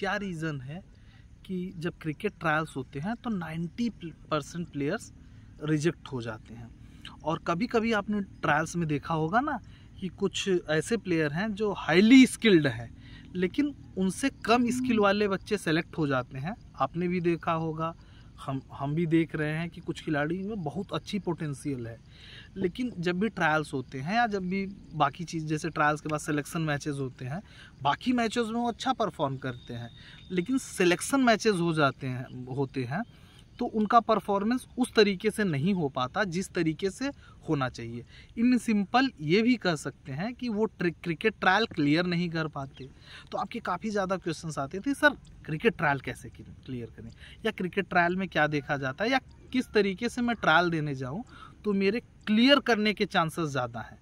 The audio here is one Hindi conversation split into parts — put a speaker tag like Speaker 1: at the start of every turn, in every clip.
Speaker 1: क्या रीज़न है कि जब क्रिकेट ट्रायल्स होते हैं तो 90 परसेंट प्लेयर्स रिजेक्ट हो जाते हैं और कभी कभी आपने ट्रायल्स में देखा होगा ना कि कुछ ऐसे प्लेयर हैं जो हाईली स्किल्ड हैं लेकिन उनसे कम स्किल वाले बच्चे सेलेक्ट हो जाते हैं आपने भी देखा होगा हम हम भी देख रहे हैं कि कुछ खिलाड़ी में बहुत अच्छी पोटेंशियल है लेकिन जब भी ट्रायल्स होते हैं या जब भी बाकी चीज़ जैसे ट्रायल्स के बाद सिलेक्शन मैचेस होते हैं बाकी मैचेस में वो अच्छा परफॉर्म करते हैं लेकिन सिलेक्शन मैचेस हो जाते हैं होते हैं तो उनका परफॉर्मेंस उस तरीके से नहीं हो पाता जिस तरीके से होना चाहिए इन सिंपल ये भी कह सकते हैं कि वो क्रिकेट ट्रायल क्लियर नहीं कर पाते तो आपके काफ़ी ज़्यादा क्वेश्चन आते थे सर क्रिकेट ट्रायल कैसे क्लियर करें या क्रिकेट ट्रायल में क्या देखा जाता है या किस तरीके से मैं ट्रायल देने जाऊँ तो मेरे क्लियर करने के चांसेस ज़्यादा हैं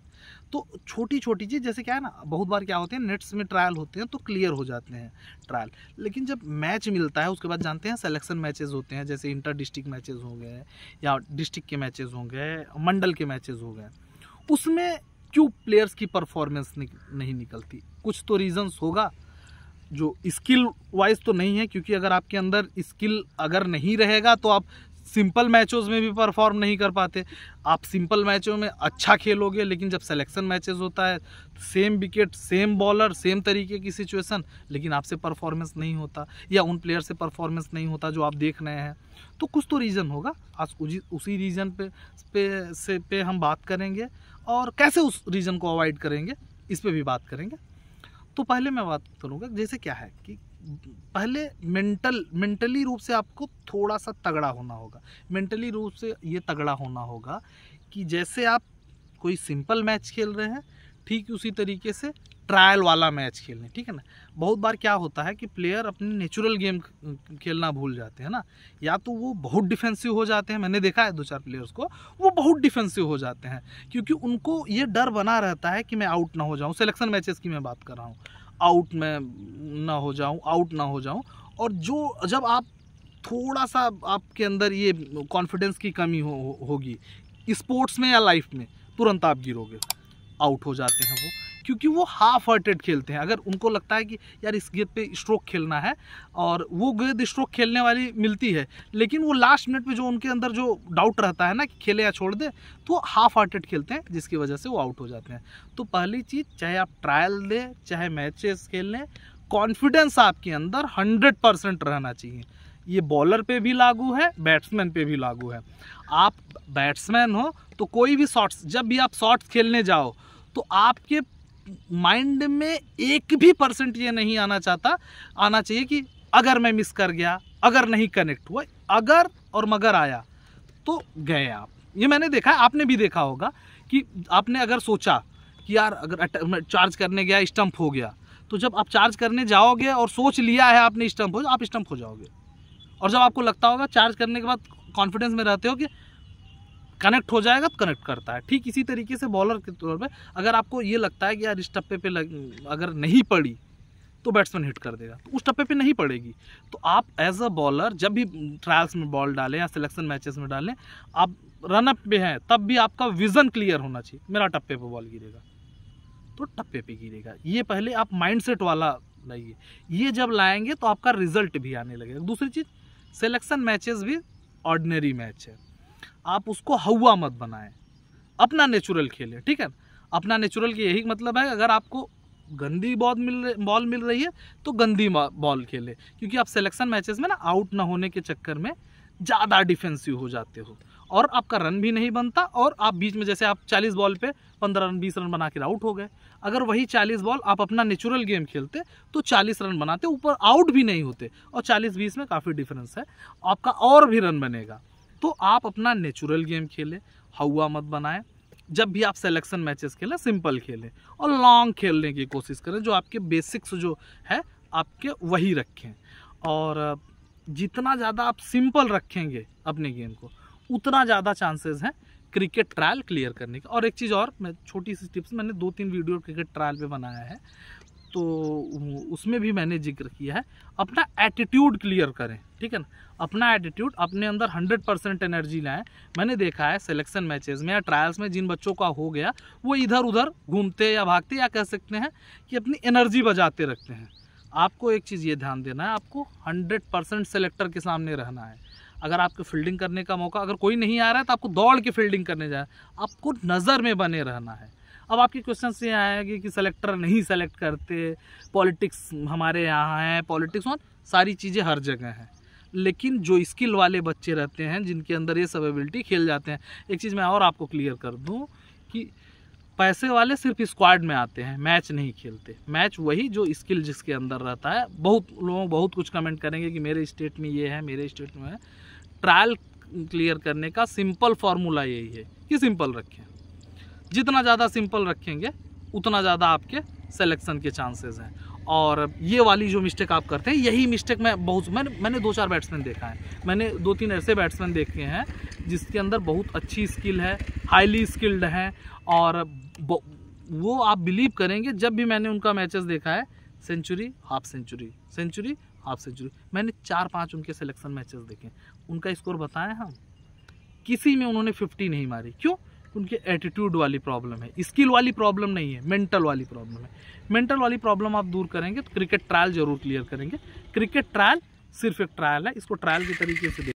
Speaker 1: तो छोटी छोटी चीज़ जैसे क्या है ना बहुत बार क्या होते हैं नेट्स में ट्रायल होते हैं तो क्लियर हो जाते हैं ट्रायल लेकिन जब मैच मिलता है उसके बाद जानते हैं सेलेक्शन मैचेस होते हैं जैसे इंटर डिस्ट्रिक्ट मैचेस हो गए या डिस्ट्रिक्ट के मैचेस हो गए मंडल के मैचेस हो गए उसमें क्यों प्लेयर्स की परफॉर्मेंस नहीं निकलती कुछ तो रीजन्स होगा जो स्किल वाइज तो नहीं है क्योंकि अगर आपके अंदर स्किल अगर नहीं रहेगा तो आप सिंपल मैचों में भी परफॉर्म नहीं कर पाते आप सिंपल मैचों में अच्छा खेलोगे लेकिन जब सिलेक्शन मैचेस होता है तो same wicket same bowler same तरीके की सिचुएशन लेकिन आपसे परफॉर्मेंस नहीं होता या उन प्लेयर से परफॉर्मेंस नहीं होता जो आप देख रहे हैं तो कुछ तो रीज़न होगा आज उसी उसी रीज़न पे पे से पे हम बात करेंगे और कैसे उस रीज़न को अवॉइड करेंगे इस पर भी बात करेंगे तो पहले मैं बात करूँगा जैसे क्या है कि पहले मेंटल मेंटली रूप से आपको थोड़ा सा तगड़ा होना होगा मेंटली रूप से ये तगड़ा होना होगा कि जैसे आप कोई सिंपल मैच खेल रहे हैं ठीक उसी तरीके से ट्रायल वाला मैच खेलने ठीक है ना बहुत बार क्या होता है कि प्लेयर अपने नेचुरल गेम खेलना भूल जाते हैं ना या तो वो बहुत डिफेंसिव हो जाते हैं मैंने देखा है दो चार प्लेयर्स को वो बहुत डिफेंसिव हो जाते हैं क्योंकि उनको ये डर बना रहता है कि मैं आउट ना हो जाऊँ सिलेक्शन मैचेस की मैं बात कर रहा हूँ आउट में ना हो जाऊं आउट ना हो जाऊं और जो जब आप थोड़ा सा आपके अंदर ये कॉन्फिडेंस की कमी हो, हो होगी स्पोर्ट्स में या लाइफ में तुरंत आप गिरोगे आउट हो जाते हैं वो क्योंकि वो हाफ हार्टेड खेलते हैं अगर उनको लगता है कि यार इस गेंद पे स्ट्रोक खेलना है और वो गेंद स्ट्रोक खेलने वाली मिलती है लेकिन वो लास्ट मिनट में जो उनके अंदर जो डाउट रहता है ना कि खेले या छोड़ दे तो हाफ हार्टेड खेलते हैं जिसकी वजह से वो आउट हो जाते हैं तो पहली चीज़ चाहे आप ट्रायल दें चाहे मैचेस खेल लें कॉन्फिडेंस आपके अंदर हंड्रेड परसेंट रहना चाहिए ये बॉलर पे भी लागू है बैट्समैन पे भी लागू है आप बैट्समैन हो तो कोई भी शॉट्स जब भी आप शॉट्स खेलने जाओ तो आपके माइंड में एक भी परसेंट ये नहीं आना चाहता आना चाहिए कि अगर मैं मिस कर गया अगर नहीं कनेक्ट हुआ अगर और मगर आया तो गए आप ये मैंने देखा है आपने भी देखा होगा कि आपने अगर सोचा कि यार अगर चार्ज करने गया स्टम्प हो गया तो जब आप चार्ज करने जाओगे और सोच लिया है आपने स्टम्प हो आप स्टम्प हो जाओगे और जब आपको लगता होगा चार्ज करने के बाद कॉन्फिडेंस में रहते हो कि कनेक्ट हो जाएगा तो कनेक्ट करता है ठीक इसी तरीके से बॉलर के तौर पर अगर आपको ये लगता है कि यार इस टप्पे पे लग अगर नहीं पड़ी तो बैट्समैन हिट कर देगा तो उस टप्पे पे नहीं पड़ेगी तो आप एज अ बॉलर जब भी ट्रायल्स में बॉल डालें या सिलेक्शन मैचेस में डालें आप रनअप पे हैं तब भी आपका विज़न क्लियर होना चाहिए मेरा टप्पे पे बॉल गिरेगा तो टप्पे पे गिरेगा ये पहले आप माइंडसेट वाला लाइए ये जब लाएंगे तो आपका रिजल्ट भी आने लगेगा दूसरी चीज़ सिलेक्शन मैचेस भी ऑर्डिनरी मैच है आप उसको हवा मत बनाएं अपना नेचुरल खेलें ठीक है अपना नेचुरल की यही मतलब है अगर आपको गंदी बॉल मिल बॉल मिल रही है तो गंदी बॉल खेले क्योंकि आप सिलेक्शन मैचेस में ना आउट ना होने के चक्कर में ज़्यादा डिफेंसिव हो जाते हो और आपका रन भी नहीं बनता और आप बीच में जैसे आप 40 बॉल पे 15 रन 20 रन बना के आउट हो गए अगर वही 40 बॉल आप अपना नेचुरल गेम खेलते तो 40 रन बनाते ऊपर आउट भी नहीं होते और 40 20 में काफ़ी डिफरेंस है आपका और भी रन बनेगा तो आप अपना नेचुरल गेम खेलें हवा मत बनाएं जब भी आप सेलेक्शन मैचेस खेलें सिंपल खेलें और लॉन्ग खेलने की कोशिश करें जो आपके बेसिक्स जो है आपके वही रखें और जितना ज़्यादा आप सिंपल रखेंगे अपने गेम को उतना ज़्यादा चांसेस हैं क्रिकेट ट्रायल क्लियर करने के और एक चीज़ और मैं छोटी सी टिप्स मैंने दो तीन वीडियो क्रिकेट ट्रायल पे बनाया है तो उसमें भी मैंने जिक्र किया है अपना एटीट्यूड क्लियर करें ठीक है ना अपना एटीट्यूड अपने अंदर 100 परसेंट एनर्जी लाए मैंने देखा है सिलेक्शन मैचेस में या ट्रायल्स में जिन बच्चों का हो गया वो इधर उधर घूमते या भागते या कह सकते हैं कि अपनी एनर्जी बजाते रखते हैं आपको एक चीज़ ये ध्यान देना है आपको हंड्रेड परसेंट सेलेक्टर के सामने रहना है अगर आपको फील्डिंग करने का मौका अगर कोई नहीं आ रहा है तो आपको दौड़ के फील्डिंग करने जाए आपको नज़र में बने रहना है अब आपके क्वेश्चन ये आएगी कि सेलेक्टर नहीं सेलेक्ट करते पॉलिटिक्स हमारे यहाँ हैं पॉलिटिक्स और सारी चीज़ें हर जगह हैं लेकिन जो स्किल वाले बच्चे रहते हैं जिनके अंदर ये सब एबिलिटी खेल जाते हैं एक चीज़ मैं और आपको क्लियर कर दूँ कि पैसे वाले सिर्फ स्क्वाड में आते हैं मैच नहीं खेलते मैच वही जो स्किल जिसके अंदर रहता है बहुत लोग बहुत कुछ कमेंट करेंगे कि मेरे स्टेट में ये है मेरे स्टेट में है ट्रायल क्लियर करने का सिंपल फॉर्मूला यही है कि सिंपल रखें जितना ज़्यादा सिंपल रखेंगे उतना ज़्यादा आपके सेलेक्शन के चांसेस हैं और ये वाली जो मिस्टेक आप करते हैं यही मिस्टेक मैं बहुत मैं, मैंने दो चार बैट्समैन देखा है मैंने दो तीन ऐसे बैट्समैन देखे हैं जिसके अंदर बहुत अच्छी स्किल है हाईली स्किल्ड हैं और वो आप बिलीव करेंगे जब भी मैंने उनका मैचेस देखा है century half century century half century मैंने चार पाँच उनके सिलेक्शन मैचेस देखे उनका स्कोर बताएं हम किसी में उन्होंने फिफ्टी नहीं मारी क्यों उनके एटीट्यूड वाली प्रॉब्लम है स्किल वाली प्रॉब्लम नहीं है मेंटल वाली प्रॉब्लम है मेंटल वाली प्रॉब्लम आप दूर करेंगे तो क्रिकेट ट्रायल जरूर क्लियर करेंगे क्रिकेट ट्रायल सिर्फ एक ट्रायल है इसको ट्रायल के तरीके से